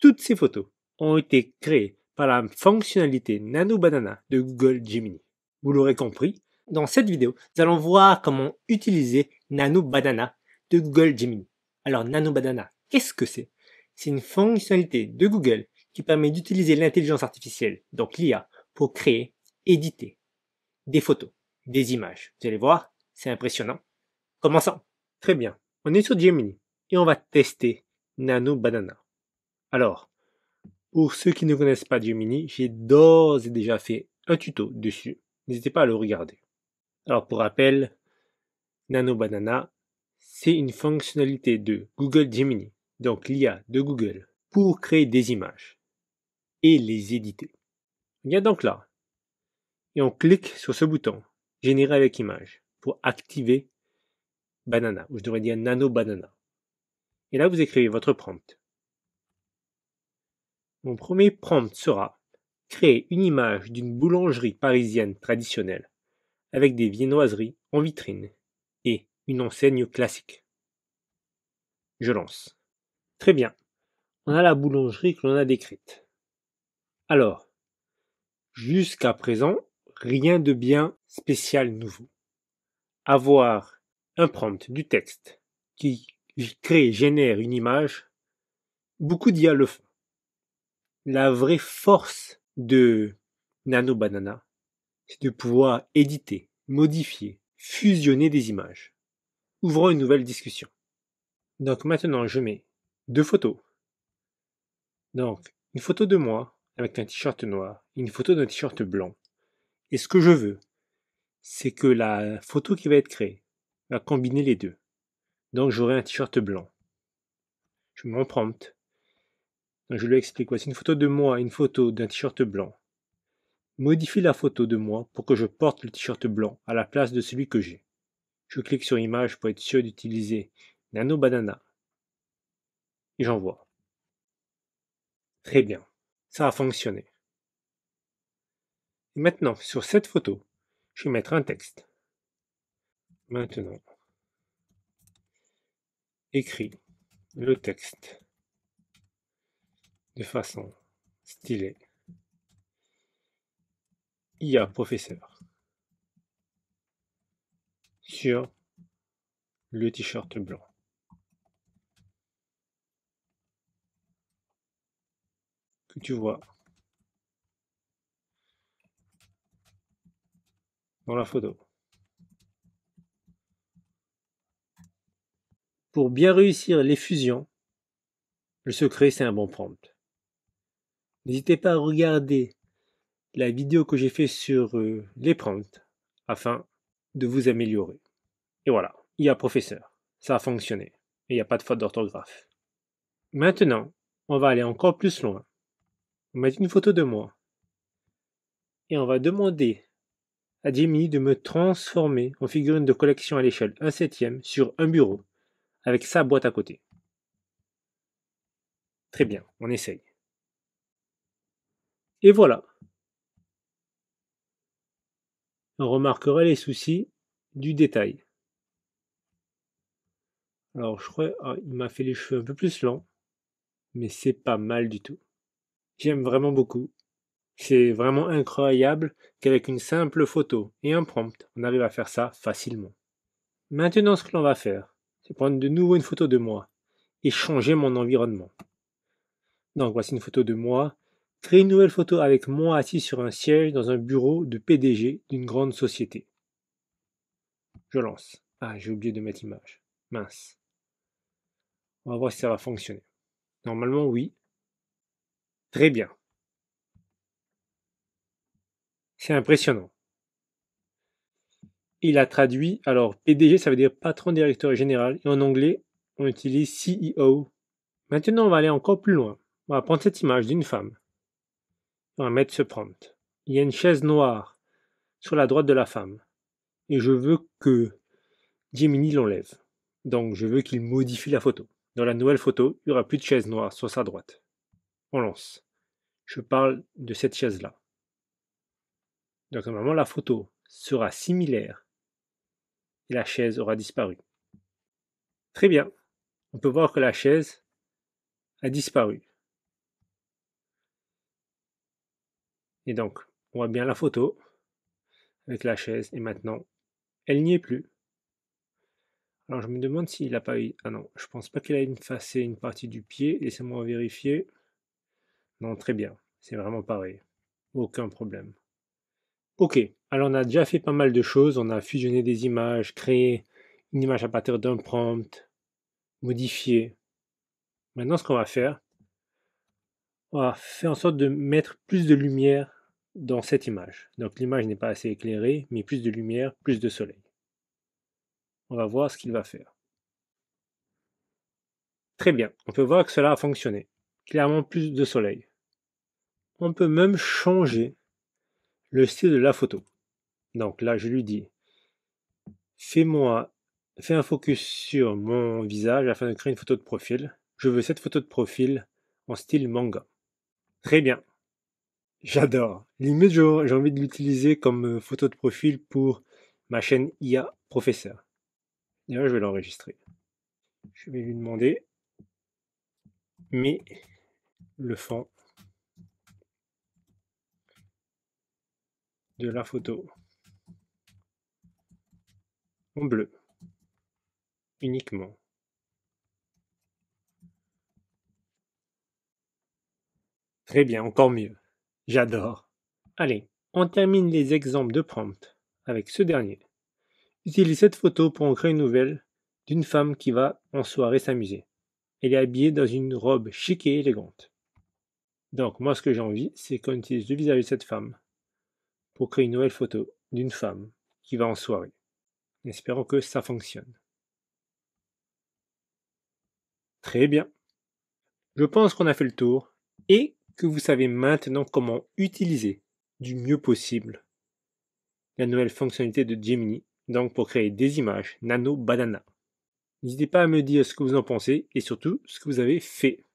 Toutes ces photos ont été créées par la fonctionnalité Nano Banana de Google Gemini. Vous l'aurez compris, dans cette vidéo, nous allons voir comment utiliser Nano Banana de Google Gemini. Alors Nano Banana, qu'est-ce que c'est C'est une fonctionnalité de Google qui permet d'utiliser l'intelligence artificielle, donc l'IA, pour créer, éditer des photos, des images. Vous allez voir, c'est impressionnant. Commençons. Très bien. On est sur Gemini et on va tester Nano Banana. Alors, pour ceux qui ne connaissent pas Gemini, j'ai d'ores et déjà fait un tuto dessus. N'hésitez pas à le regarder. Alors pour rappel, Nano Banana, c'est une fonctionnalité de Google Gemini, donc l'IA de Google, pour créer des images et les éditer. On a donc là et on clique sur ce bouton Générer avec image pour activer Banana, ou je devrais dire Nano Banana. Et là, vous écrivez votre prompt. Mon premier prompt sera créer une image d'une boulangerie parisienne traditionnelle, avec des viennoiseries en vitrine et une enseigne classique. Je lance. Très bien. On a la boulangerie que l'on a décrite. Alors, jusqu'à présent, rien de bien spécial nouveau. Avoir un prompt du texte qui crée, génère une image, beaucoup d'IA le la vraie force de Nano Banana, c'est de pouvoir éditer, modifier, fusionner des images. Ouvrons une nouvelle discussion. Donc maintenant, je mets deux photos. Donc, une photo de moi avec un t-shirt noir et une photo d'un t-shirt blanc. Et ce que je veux, c'est que la photo qui va être créée va combiner les deux. Donc j'aurai un t-shirt blanc. Je m'en prompte je lui explique, voici une photo de moi, une photo d'un t-shirt blanc. Modifie la photo de moi pour que je porte le t-shirt blanc à la place de celui que j'ai. Je clique sur image pour être sûr d'utiliser Nano Banana. Et j'envoie. Très bien. Ça a fonctionné. Et maintenant, sur cette photo, je vais mettre un texte. Maintenant, écris le texte de façon stylée. Il ya professeur sur le t-shirt blanc. Que tu vois dans la photo. Pour bien réussir les fusions, le secret c'est un bon prompt. N'hésitez pas à regarder la vidéo que j'ai faite sur euh, les prompts afin de vous améliorer. Et voilà, il y a professeur. Ça a fonctionné. Et il n'y a pas de faute d'orthographe. Maintenant, on va aller encore plus loin. On va mettre une photo de moi. Et on va demander à Jimmy de me transformer en figurine de collection à l'échelle 1 septième sur un bureau avec sa boîte à côté. Très bien, on essaye. Et voilà. On remarquera les soucis du détail. Alors je crois, ah, il m'a fait les cheveux un peu plus lents, mais c'est pas mal du tout. J'aime vraiment beaucoup. C'est vraiment incroyable qu'avec une simple photo et un prompt, on arrive à faire ça facilement. Maintenant, ce que l'on va faire, c'est prendre de nouveau une photo de moi et changer mon environnement. Donc voici une photo de moi Créer une nouvelle photo avec moi assis sur un siège dans un bureau de PDG d'une grande société. Je lance. Ah, j'ai oublié de mettre l'image. Mince. On va voir si ça va fonctionner. Normalement, oui. Très bien. C'est impressionnant. Il a traduit, alors PDG, ça veut dire patron directeur général, et en anglais, on utilise CEO. Maintenant, on va aller encore plus loin. On va prendre cette image d'une femme un maître se prompt. Il y a une chaise noire sur la droite de la femme. Et je veux que Gemini l'enlève. Donc je veux qu'il modifie la photo. Dans la nouvelle photo, il n'y aura plus de chaise noire sur sa droite. On lance. Je parle de cette chaise-là. Donc normalement, la photo sera similaire et la chaise aura disparu. Très bien. On peut voir que la chaise a disparu. Et donc, on voit bien la photo avec la chaise. Et maintenant, elle n'y est plus. Alors, je me demande s'il n'a pas eu... Ah non, je pense pas qu'il a effacé une partie du pied. Laissez-moi vérifier. Non, très bien. C'est vraiment pareil. Aucun problème. Ok, alors on a déjà fait pas mal de choses. On a fusionné des images, créé une image à partir d'un prompt, modifié. Maintenant, ce qu'on va faire, on va faire en sorte de mettre plus de lumière dans cette image. Donc l'image n'est pas assez éclairée, mais plus de lumière, plus de soleil. On va voir ce qu'il va faire. Très bien, on peut voir que cela a fonctionné. Clairement plus de soleil. On peut même changer le style de la photo. Donc là, je lui dis, fais-moi, fais un focus sur mon visage afin de créer une photo de profil. Je veux cette photo de profil en style manga. Très bien, J'adore. Limite, j'ai envie de l'utiliser comme euh, photo de profil pour ma chaîne IA Professeur. Et je vais l'enregistrer. Je vais lui demander, mais le fond de la photo en bleu uniquement. Très bien, encore mieux. J'adore. Allez, on termine les exemples de prompt avec ce dernier. Utilise cette photo pour en créer une nouvelle d'une femme qui va en soirée s'amuser. Elle est habillée dans une robe chic et élégante. Donc moi ce que j'ai envie, c'est qu'on utilise le visage de cette femme pour créer une nouvelle photo d'une femme qui va en soirée. Espérons que ça fonctionne. Très bien. Je pense qu'on a fait le tour et que vous savez maintenant comment utiliser du mieux possible la nouvelle fonctionnalité de Gemini, donc pour créer des images nano banana. N'hésitez pas à me dire ce que vous en pensez et surtout ce que vous avez fait.